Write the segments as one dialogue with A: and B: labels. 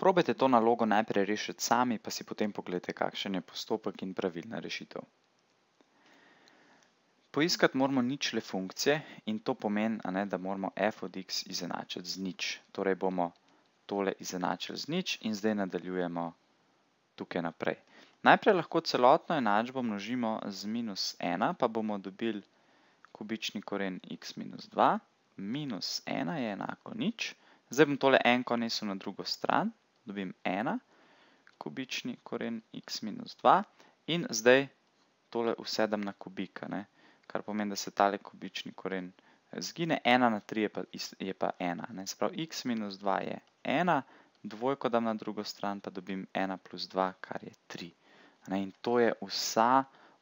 A: Probajte to nalogo najprej rešiti sami, pa si potem pogledajte, kakšen je postopek in pravilna rešitev. Poiskati moramo ničle funkcije in to pomeni, da moramo f od x izenačiti z nič. Torej bomo tole izenačili z nič in zdaj nadaljujemo tukaj naprej. Najprej lahko celotno enačbo množimo z minus 1, pa bomo dobili kubični koren x minus 2. Minus 1 je enako nič. Zdaj bom tole enko nesel na drugo stran, dobim 1, kubični koren x minus 2 in zdaj tole vsedem na kubika, kar pomeni, da se tale kubični koren eh, zgine, 1 na 3 je pa 1, se pravi x minus 2 je 1, dvojko dam na drugo stran, pa dobim 1 plus 2, kar je 3. In to je vsa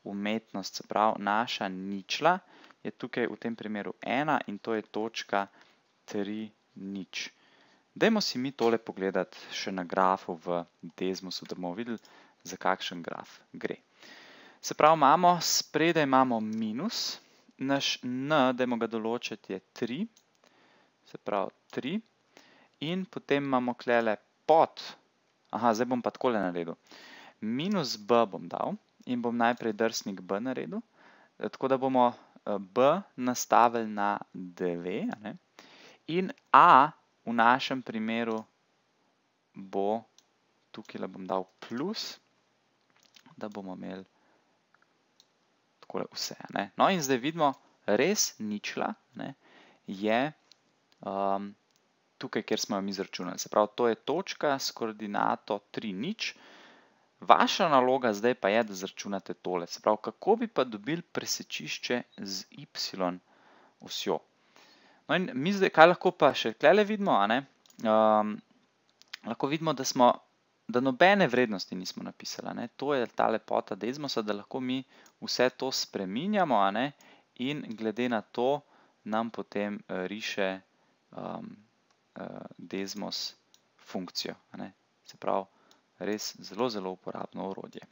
A: umetnost, se pravi naša ničla, je tukaj v tem primeru 1 in to je točka 3 ničla. Dajmo si mi tole pogledati še na grafu v Desmosu, da bomo videli, za kakšen graf gre. Se pravi, imamo spredaj imamo minus, naš n, dajmo ga določiti, je 3, se pravi 3, in potem imamo klele pod, aha, zdaj bom pa takole naredil, minus b bom dal in bom najprej drsnik b naredil, tako da bomo eh, b nastavili na 9, in a naredil, v našem primeru bo tukaj le bom dal plus, da bomo imeli takole vse. No in zdaj vidimo, res ničla je um, tukaj, kjer smo jo mi zračunali. Se pravi, to je točka s koordinato 3 nič. Vaša naloga zdaj pa je, da zračunate tole. Se pravi, kako bi pa dobili presečišče z y osjo? No in mi zdaj, kaj lahko pa še tukaj vidimo, a ne? Um, lahko vidimo, da smo, da nobene vrednosti nismo napisali, ne? To je ta lepota Desmosa, da lahko mi vse to spreminjamo, a ne? In glede na to nam potem eh, riše um, uh, Desmos funkcijo, a ne? Se pravi, res zelo, zelo uporabno orodje.